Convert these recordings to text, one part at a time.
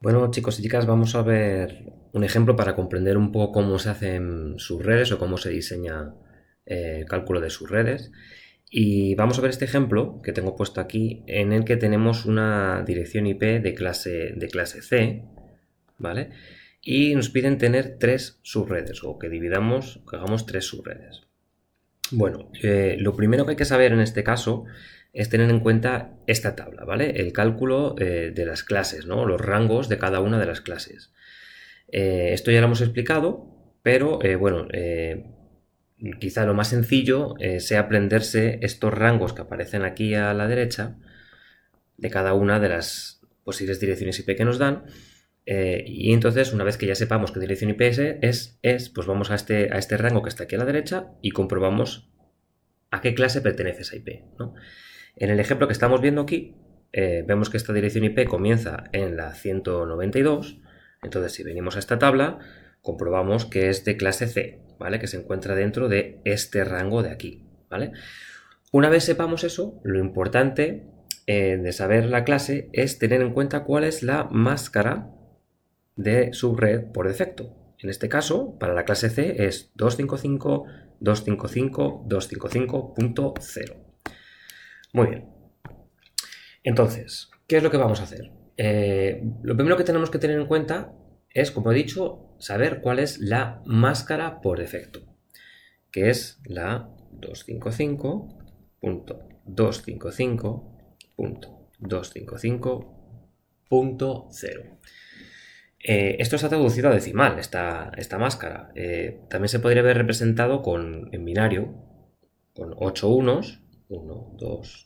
Bueno, chicos y chicas, vamos a ver un ejemplo para comprender un poco cómo se hacen sus redes o cómo se diseña eh, el cálculo de sus redes. Y vamos a ver este ejemplo que tengo puesto aquí, en el que tenemos una dirección IP de clase, de clase C, ¿vale? Y nos piden tener tres subredes, o que dividamos, que hagamos tres subredes. Bueno, eh, lo primero que hay que saber en este caso es tener en cuenta esta tabla, ¿vale? El cálculo eh, de las clases, ¿no? Los rangos de cada una de las clases. Eh, esto ya lo hemos explicado, pero eh, bueno, quizá lo más sencillo sea aprenderse estos rangos que aparecen aquí a la derecha de cada una de las posibles direcciones IP que nos dan. y entonces, una vez que ya sepamos qué dirección IP es, es pues vamos a este, a este rango que está aquí a la derecha y comprobamos a qué clase pertenece esa IP. ¿no? En el ejemplo que estamos viendo aquí, eh, vemos que esta dirección IP comienza en la 192, entonces si venimos a esta tabla, comprobamos que es de clase C, ¿vale? Que se encuentra dentro de este rango de aquí, ¿vale? Una vez sepamos eso, lo importante eh, de saber la clase es tener en cuenta cuál es la máscara de subred por defecto. En este caso, para la clase C es 255.255.255.0. Muy bien. Entonces, ¿qué es lo que vamos a hacer? Eh, lo primero que tenemos que tener en cuenta es, como he dicho, saber cuál es la máscara por defecto, que es la 255.255.255.0. Eh, esto esto ha traducido a decimal, esta, esta máscara. Eh, también se podría haber representado con, en binario, con 8 unos, 1, 2,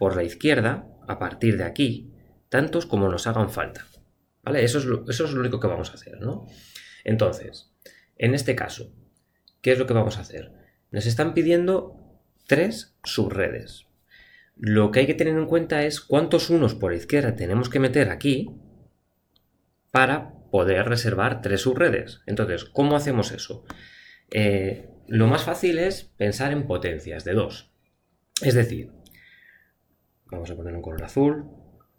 por la izquierda, a partir de aquí, tantos como nos hagan falta. ¿Vale? Eso es lo, eso es lo único que vamos a hacer, ¿no? Entonces, en este caso, ¿qué es lo que vamos a hacer? Nos están pidiendo tres subredes. Lo que hay que tener en cuenta es cuántos unos por izquierda tenemos que meter aquí para poder reservar tres subredes. Entonces, ¿cómo hacemos eso? Eh, lo más fácil es pensar en potencias de dos. Es decir, vamos a poner un color azul,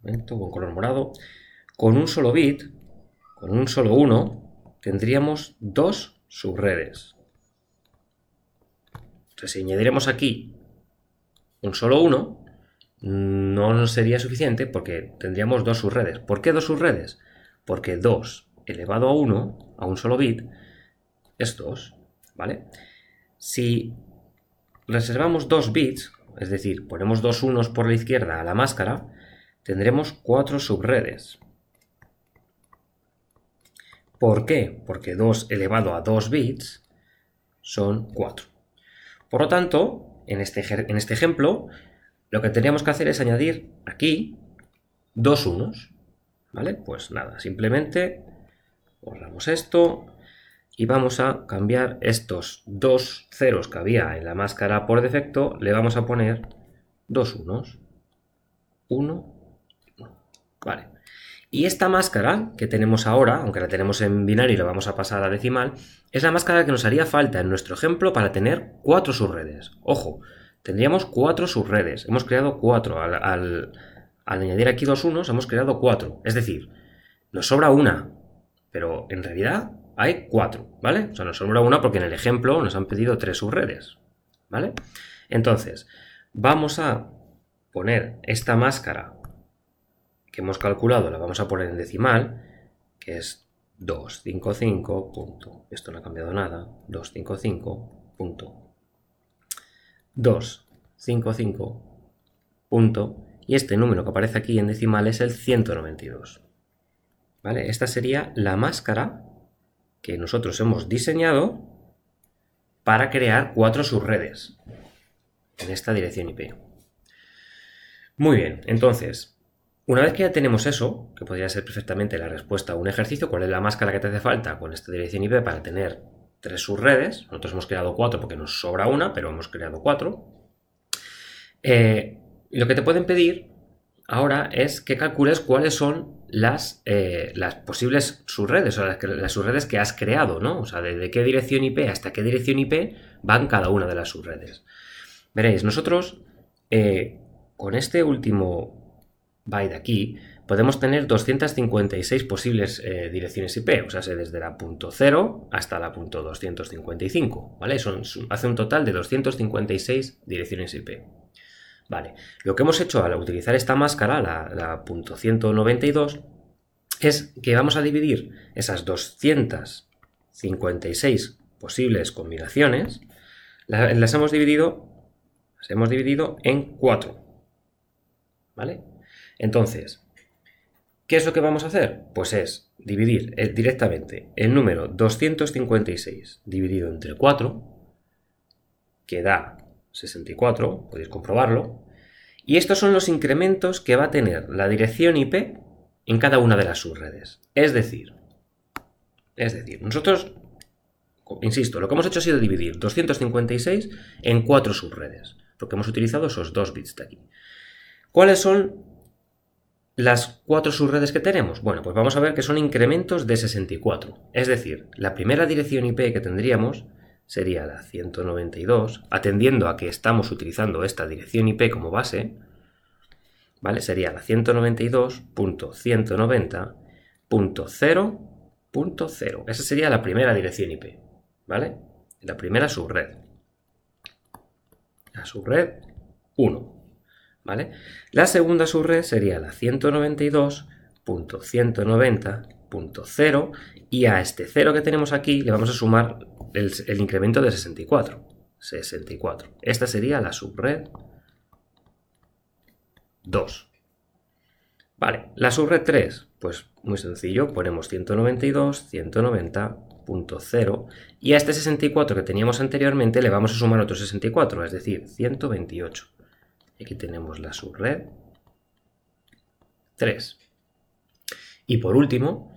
un color morado, con un solo bit, con un solo 1, tendríamos dos subredes. si añadiremos aquí un solo 1, no nos sería suficiente porque tendríamos dos subredes. ¿Por qué dos subredes? Porque 2 elevado a 1, a un solo bit, es 2, ¿vale? Si reservamos dos bits, es decir, ponemos dos unos por la izquierda a la máscara, tendremos cuatro subredes. ¿Por qué? Porque 2 elevado a 2 bits son 4. Por lo tanto, en este, en este ejemplo, lo que tendríamos que hacer es añadir aquí dos unos. ¿Vale? Pues nada, simplemente borramos esto, y vamos a cambiar estos dos ceros que había en la máscara por defecto, le vamos a poner dos unos. Uno, vale. Y esta máscara que tenemos ahora, aunque la tenemos en binario y la vamos a pasar a decimal, es la máscara que nos haría falta en nuestro ejemplo para tener cuatro subredes. Ojo, tendríamos cuatro subredes. Hemos creado cuatro. al añadir aquí dos unos, hemos creado cuatro. Es decir, nos sobra una. Pero en realidad hay cuatro, ¿vale? O sea, nos sobra una porque en el ejemplo nos han pedido tres subredes, ¿vale? Entonces, vamos a poner esta máscara que hemos calculado, la vamos a poner en decimal, que es 255. Punto. Esto no ha cambiado nada. 255. Punto. 255. Punto. Y este número que aparece aquí en decimal es el 192. ¿Vale? Esta sería la máscara que nosotros hemos diseñado para crear cuatro subredes en esta dirección IP. Muy bien, entonces, una vez que ya tenemos eso, que podría ser perfectamente la respuesta a un ejercicio, ¿cuál es la máscara que te hace falta con esta dirección IP para tener tres subredes? Nosotros hemos creado cuatro porque nos sobra una, pero hemos creado cuatro. Eh, lo que te pueden pedir ahora es que calcules cuáles son eh, las, posibles subredes, o las, subredes que has creado, ¿no? O sea, desde qué dirección IP hasta qué dirección IP van cada una de las subredes. Veréis, nosotros eh, con este último byte aquí podemos tener 256 posibles eh, direcciones IP, o sea, desde la punto .0 hasta la punto .255, ¿vale? Son, hace un total de 256 direcciones IP. Vale, lo que hemos hecho al utilizar esta máscara, la, la .192, es que vamos a dividir esas 256 posibles combinaciones, las, hemos dividido, hemos dividido en 4. ¿Vale? Entonces, ¿qué es lo que vamos a hacer? Pues es dividir eh, directamente el número 256 dividido entre 4, que da 64, podéis comprobarlo. Y estos son los incrementos que va a tener la dirección IP en cada una de las subredes. Es decir, es decir, nosotros, insisto, lo que hemos hecho ha sido dividir 256 en cuatro subredes, porque hemos utilizado esos dos bits de aquí. ¿Cuáles son las cuatro subredes que tenemos? Bueno, pues vamos a ver que son incrementos de 64. Es decir, la primera dirección IP que tendríamos sería la 192, atendiendo a que estamos utilizando esta dirección IP como base, ¿vale? Sería la 192.190.0.0. Esa sería la primera dirección IP, ¿vale? La primera subred. La subred 1, ¿vale? La segunda subred sería la 192.190.0.0 y a este 0 que tenemos aquí le vamos a sumar el, incremento de 64. 64. Esta sería la subred 2. Vale, la subred 3, pues muy sencillo, ponemos 192, 190.0 y a este 64 que teníamos anteriormente le vamos a sumar otro 64, es decir, 128. Aquí tenemos la subred 3. Y por último,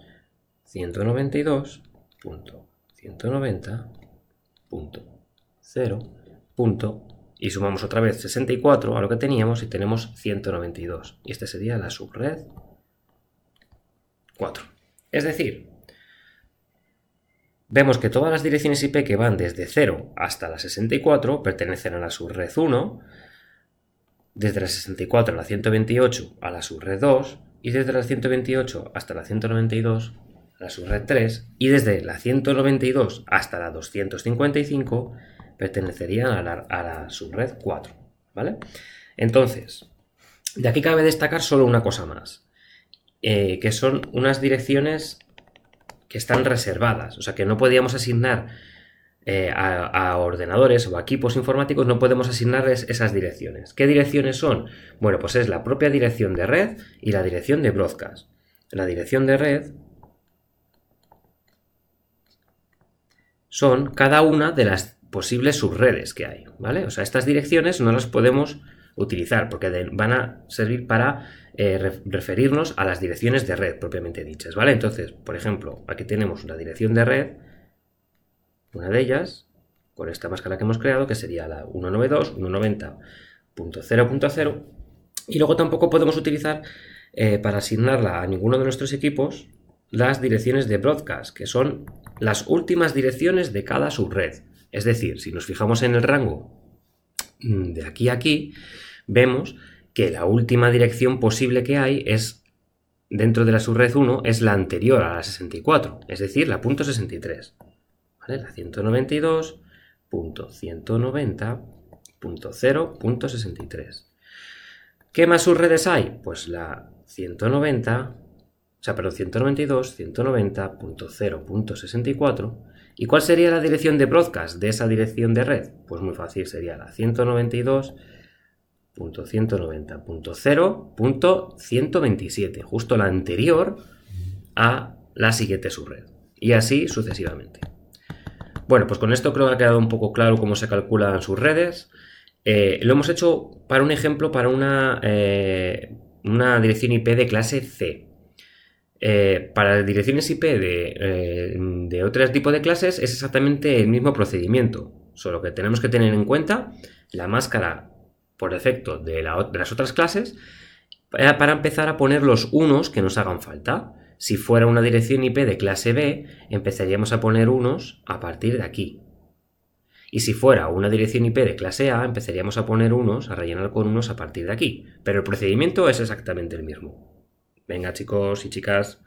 192.190.0. Punto, y sumamos otra vez 64 a lo que teníamos y tenemos 192. Y esta sería la subred 4. Es decir, vemos que todas las direcciones IP que van desde 0 hasta la 64 pertenecen a la subred 1, desde la 64 a la 128 a la subred 2 y desde la 128 hasta la 192 la subred 3, y desde la 192 hasta la 255 pertenecerían a la, a la subred 4, ¿vale? Entonces, de aquí cabe destacar solo una cosa más, eh, que son unas direcciones que están reservadas, o sea que no podíamos asignar eh, a, ordenadores o a equipos informáticos, no podemos asignarles esas direcciones. ¿Qué direcciones son? Bueno, pues es la propia dirección de red y la dirección de broadcast. La dirección de red son cada una de las posibles subredes que hay, ¿vale? O sea, estas direcciones no las podemos utilizar porque van a servir para eh, referirnos a las direcciones de red propiamente dichas, ¿vale? Entonces, por ejemplo, aquí tenemos una dirección de red, una de ellas, con esta máscara que hemos creado, que sería la 192.190.0.0, y luego tampoco podemos utilizar eh, para asignarla a ninguno de nuestros equipos las direcciones de broadcast, que son las últimas direcciones de cada subred. Es decir, si nos fijamos en el rango de aquí a aquí, vemos que la última dirección posible que hay es dentro de la subred 1 es la anterior a la 64, es decir, la punto .63. ¿vale? La 192.190.0.63. ¿Qué más subredes hay? Pues la 190, o sea, pero 192.190.0.64. ¿Y cuál sería la dirección de broadcast de esa dirección de red? Pues muy fácil, sería la 192.190.0.127, justo la anterior a la siguiente subred. Y así sucesivamente. Bueno, pues con esto creo que ha quedado un poco claro cómo se calculan sus redes. Eh, lo hemos hecho para un ejemplo, para una, eh, una dirección IP de clase C. Eh, para direcciones IP de, eh, otro tipo de clases es exactamente el mismo procedimiento, solo que tenemos que tener en cuenta la máscara por defecto de, las otras clases eh, para empezar a poner los unos que nos hagan falta. Si fuera una dirección IP de clase B, empezaríamos a poner unos a partir de aquí. Y si fuera una dirección IP de clase A, empezaríamos a poner unos, a rellenar con unos a partir de aquí. Pero el procedimiento es exactamente el mismo. Venga chicos y chicas,